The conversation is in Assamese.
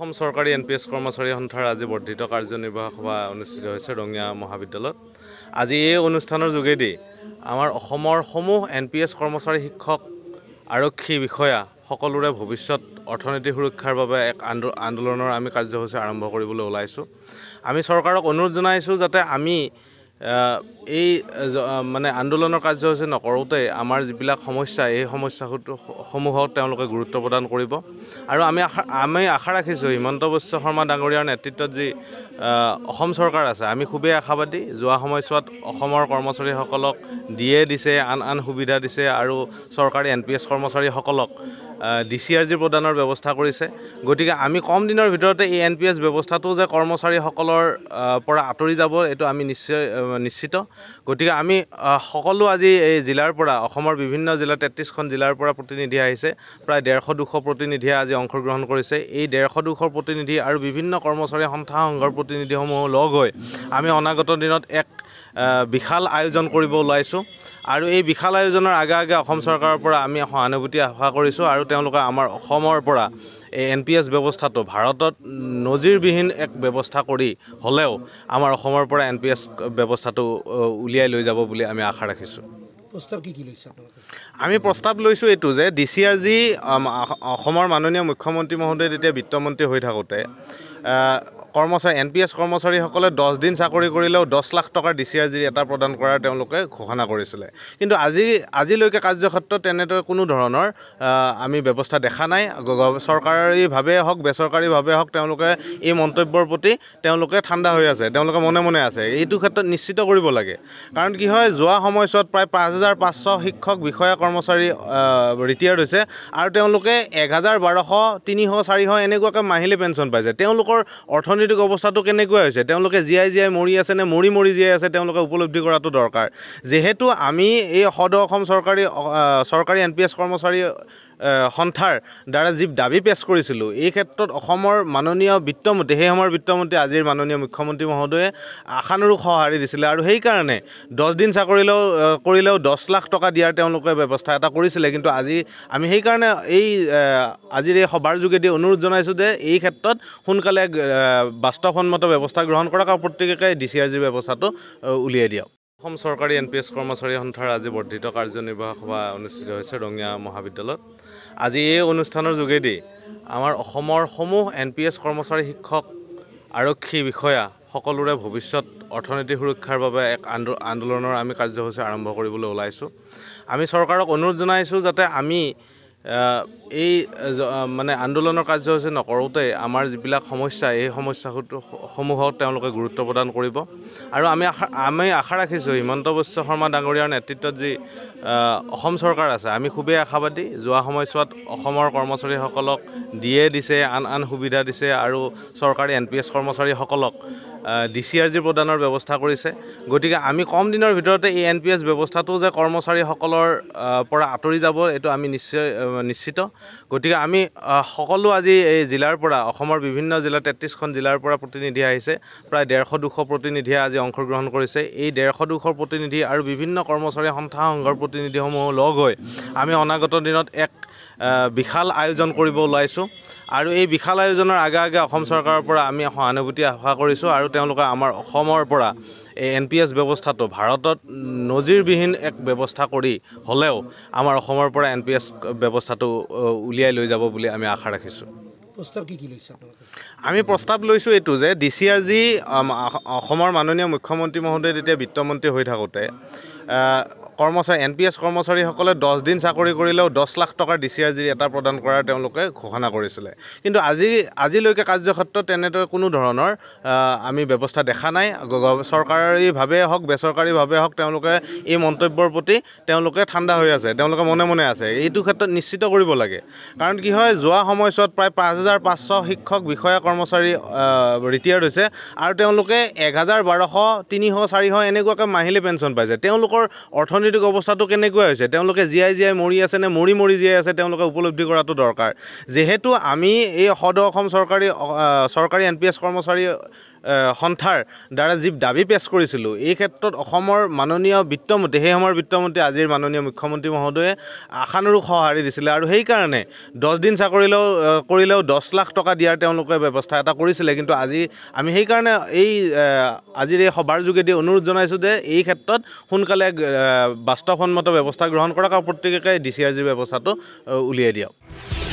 অসম চৰকাৰী এন পি এছ কৰ্মচাৰী সন্থাৰ আজি বৰ্ধিত কাৰ্যনিৰ্বাহক সভা অনুষ্ঠিত হৈছে ৰঙীয়া মহাবিদ্যালয়ত আজি এই অনুষ্ঠানৰ যোগেদি আমাৰ অসমৰ সমূহ এন পি এছ কৰ্মচাৰী শিক্ষক আৰক্ষী বিষয়া সকলোৰে ভৱিষ্যত অৰ্থনৈতিক সুৰক্ষাৰ বাবে এক আন্দোলনৰ আমি কাৰ্যসূচী আৰম্ভ কৰিবলৈ ওলাইছোঁ আমি চৰকাৰক অনুৰোধ জনাইছোঁ যাতে আমি এই মানে আন্দোলনৰ কাৰ্যসূচী নকৰোঁতে আমাৰ যিবিলাক সমস্যা এই সমস্যাসমূহক তেওঁলোকে গুৰুত্ব প্ৰদান কৰিব আৰু আমি আশা আমি আশা ৰাখিছোঁ হিমন্ত বিশ্ব শৰ্মা ডাঙৰীয়াৰ নেতৃত্বত যি অসম চৰকাৰ আছে আমি খুবেই আশাবাদী যোৱা সময়ছোৱাত অসমৰ কৰ্মচাৰীসকলক ডিয়ে দিছে আন আন সুবিধা দিছে আৰু চৰকাৰী এন পি এছ কৰ্মচাৰীসকলক ডি চি আৰ জি প্ৰদানৰ ব্যৱস্থা কৰিছে গতিকে আমি কম দিনৰ ভিতৰতে এই এন পি এছ ব্যৱস্থাটো যে কৰ্মচাৰীসকলৰ পৰা আঁতৰি যাব এইটো আমি নিশ্চয় নিশ্চিত গতিকে আমি সকলো আজি এই জিলাৰ পৰা অসমৰ বিভিন্ন জিলা তেত্ৰিছখন জিলাৰ পৰা প্ৰতিনিধি আহিছে প্ৰায় ডেৰশ দুশ প্ৰতিনিধিয়ে আজি অংশগ্ৰহণ কৰিছে এই ডেৰশ দুশ প্ৰতিনিধি আৰু বিভিন্ন কৰ্মচাৰী সন্থা সংঘৰ প্ৰতিনিধিসমূহ লগ হৈ আমি অনাগত দিনত এক বিশাল আয়োজন কৰিব ওলাইছোঁ আৰু এই বিশাল আয়োজনৰ আগে আগে অসম চৰকাৰৰ পৰা আমি সহানুভূতি আশা কৰিছোঁ আৰু তেওঁলোকে আমাৰ অসমৰ পৰা এই এন পি এছ ব্যৱস্থাটো ভাৰতত নজিৰবিহীন এক ব্যৱস্থা কৰি হ'লেও আমাৰ অসমৰ পৰা এন পি এছ ব্যৱস্থাটো উলিয়াই লৈ যাব বুলি আমি আশা ৰাখিছোঁ আমি প্ৰস্তাৱ লৈছোঁ এইটো যে ডি চি আৰ জি অসমৰ মাননীয় মুখ্যমন্ত্ৰী মহোদয় তেতিয়া বিত্তমন্ত্ৰী হৈ থাকোঁতে কৰ্মচাৰী এন পি এছ কৰ্মচাৰীসকলে দহ দিন চাকৰি কৰিলেও দহ লাখ টকাৰ ডি চি আৰ জি এটা প্ৰদান কৰাৰ তেওঁলোকে ঘোষণা কৰিছিলে কিন্তু আজি আজিলৈকে কাৰ্যক্ষেত্ৰত তেনেদৰে কোনো ধৰণৰ আমি ব্যৱস্থা দেখা নাই চৰকাৰীভাৱে হওক বেচৰকাৰীভাৱে হওক তেওঁলোকে এই মন্তব্যৰ প্ৰতি তেওঁলোকে ঠাণ্ডা হৈ আছে তেওঁলোকে মনে মনে আছে এইটো ক্ষেত্ৰত নিশ্চিত কৰিব লাগে কাৰণ কি হয় যোৱা সময়ছোৱাত প্ৰায় পাঁচ হাজাৰ পাঁচশ শিক্ষক বিষয়া কৰ্মচাৰী ৰিটায়াৰ্ড হৈছে আৰু তেওঁলোকে এক হাজাৰ বাৰশ তিনিশ চাৰিশ এনেকুৱাকৈ মাহিলী পেঞ্চন পাইছে তেওঁলোকৰ অৰ্থনীতি অৰ্থনৈতিক অৱস্থাটো কেনেকুৱা হৈছে তেওঁলোকে জীয়াই জীয়াই মৰি আছে নে মৰি মৰি জীয়াই আছে তেওঁলোকে উপলব্ধি কৰাটো দৰকাৰ যিহেতু আমি এই সদৌ অসম চৰকাৰী চৰকাৰী এন পি এছ কৰ্মচাৰী সন্থাৰ দ্বাৰা যি দাবী পেছ কৰিছিলোঁ এই ক্ষেত্ৰত অসমৰ মাননীয় বিত্তমন্ত্ৰী সেই সময়ৰ বিত্তমন্ত্ৰী আজিৰ মাননীয় মুখ্যমন্ত্ৰী মহোদয়ে আশানুৰূপ সঁহাৰি দিছিলে আৰু সেইকাৰণে দহদিন চাকৰিলেও কৰিলেও দহ লাখ টকা দিয়াৰ তেওঁলোকে ব্যৱস্থা এটা কৰিছিলে কিন্তু আজি আমি সেইকাৰণে এই আজিৰ এই সভাৰ যোগেদি অনুৰোধ জনাইছোঁ যে এই ক্ষেত্ৰত সোনকালে বাস্তৱসন্মত ব্যৱস্থা গ্ৰহণ কৰক আৰু প্ৰত্যেককে ডি চি আৰ জিৰ ব্যৱস্থাটো উলিয়াই দিয়ক অসম চৰকাৰী এন পি এছ কৰ্মচাৰী সন্থাৰ আজি বৰ্ধিত কাৰ্যনিৰ্বাহক সভা অনুষ্ঠিত হৈছে ৰঙিয়া মহাবিদ্যালয়ত আজি এই অনুষ্ঠানৰ যোগেদি আমাৰ অসমৰ সমূহ এন পি এছ কৰ্মচাৰী শিক্ষক আৰক্ষী বিষয়া সকলোৰে ভৱিষ্যত অৰ্থনৈতিক সুৰক্ষাৰ বাবে এক আন্দোলনৰ আমি কাৰ্যসূচী আৰম্ভ কৰিবলৈ ওলাইছোঁ আমি চৰকাৰক অনুৰোধ জনাইছোঁ যাতে আমি এই মানে আন্দোলনৰ কাৰ্যসূচী নকৰোঁতে আমাৰ যিবিলাক সমস্যা এই সমস্যাসমূহক তেওঁলোকে গুৰুত্ব প্ৰদান কৰিব আৰু আমি আশা আমি আশা ৰাখিছোঁ হিমন্ত বিশ্ব শৰ্মা ডাঙৰীয়াৰ নেতৃত্বত যি অসম চৰকাৰ আছে আমি খুবেই আশাবাদী যোৱা সময়ছোৱাত অসমৰ কৰ্মচাৰীসকলক ডিয়ে দিছে আন আন সুবিধা দিছে আৰু চৰকাৰী এন পি এছ কৰ্মচাৰীসকলক ডি চি আৰ জি প্ৰদানৰ ব্যৱস্থা কৰিছে গতিকে আমি কম দিনৰ ভিতৰতে এই এন পি এছ ব্যৱস্থাটো যে কৰ্মচাৰীসকলৰ পৰা আঁতৰি যাব এইটো আমি নিশ্চয় নিশ্চিত গতিকে আমি সকলো আজি এই জিলাৰ পৰা অসমৰ বিভিন্ন জিলা তেত্ৰিছখন জিলাৰ পৰা প্ৰতিনিধি আহিছে প্ৰায় ডেৰশ দুশ প্ৰতিনিধিয়ে আজি অংশগ্ৰহণ কৰিছে এই ডেৰশ দুশ প্ৰতিনিধি আৰু বিভিন্ন কৰ্মচাৰী সন্থা সংঘৰ প্ৰতিনিধিসমূহ লগ হৈ আমি অনাগত দিনত এক বিশাল আয়োজন কৰিব ওলাইছোঁ আৰু এই বিশাল আয়োজনৰ আগে আগে অসম চৰকাৰৰ পৰা আমি সহানুভূতি আশা কৰিছোঁ আৰু তেওঁলোকে আমাৰ অসমৰ পৰা এই এন পি এছ ব্যৱস্থাটো ভাৰতত নজিৰবিহীন এক ব্যৱস্থা কৰি হ'লেও আমাৰ অসমৰ পৰা এন পি এছ ব্যৱস্থাটো উলিয়াই লৈ যাব বুলি আমি আশা ৰাখিছোঁ আমি প্ৰস্তাৱ লৈছোঁ এইটো যে ডি চি আৰ জি অসমৰ মাননীয় মুখ্যমন্ত্ৰী মহোদয় তেতিয়া বিত্তমন্ত্ৰী হৈ থাকোঁতে কৰ্মচাৰী এন পি এছ কৰ্মচাৰীসকলে দহ দিন চাকৰি কৰিলেও দহ লাখ টকাৰ ডি চি আৰ জি এটা প্ৰদান কৰাৰ তেওঁলোকে ঘোষণা কৰিছিলে কিন্তু আজি আজিলৈকে কাৰ্যক্ষেত্ৰত তেনেদৰে কোনো ধৰণৰ আমি ব্যৱস্থা দেখা নাই চৰকাৰীভাৱে হওক বেচৰকাৰীভাৱে হওক তেওঁলোকে এই মন্তব্যৰ প্ৰতি তেওঁলোকে ঠাণ্ডা হৈ আছে তেওঁলোকে মনে মনে আছে এইটো ক্ষেত্ৰত নিশ্চিত কৰিব লাগে কাৰণ কি হয় যোৱা সময়ছোৱাত প্ৰায় পাঁচ হাজাৰ পাঁচশ শিক্ষক বিষয়া কৰ্মচাৰী ৰিটায়াৰ্ড হৈছে আৰু তেওঁলোকে এক হাজাৰ বাৰশ তিনিশ চাৰিশ এনেকুৱাকৈ মাহিলী পেঞ্চন পাইছে তেওঁলোকৰ অৰ্থনীতি অৰ্থনৈতিক অৱস্থাটো কেনেকুৱা হৈছে তেওঁলোকে জীয়াই জীয়াই মৰি আছেনে মৰি মৰি জীয়াই আছে তেওঁলোকে উপলব্ধি কৰাটো দৰকাৰ যিহেতু আমি এই সদ অসম চৰকাৰী চৰকাৰী এন পি এছ কৰ্মচাৰী সন্থাৰ দ্বাৰা যি দাবী পেছ কৰিছিলোঁ এই ক্ষেত্ৰত অসমৰ মাননীয় বিত্তমন্ত্ৰী সেই সময়ৰ বিত্তমন্ত্ৰী আজিৰ মাননীয় মুখ্যমন্ত্ৰী মহোদয়ে আশানুৰূপ সঁহাৰি দিছিলে আৰু সেইকাৰণে দহদিন চাকৰিলেও কৰিলেও দহ লাখ টকা দিয়াৰ তেওঁলোকে ব্যৱস্থা এটা কৰিছিলে কিন্তু আজি আমি সেইকাৰণে এই আজিৰ এই সভাৰ যোগেদি অনুৰোধ জনাইছোঁ যে এই ক্ষেত্ৰত সোনকালে বাস্তৱসন্মত ব্যৱস্থা গ্ৰহণ কৰক আৰু প্ৰত্যেককে ডি চি আৰ জিৰ ব্যৱস্থাটো উলিয়াই দিয়ক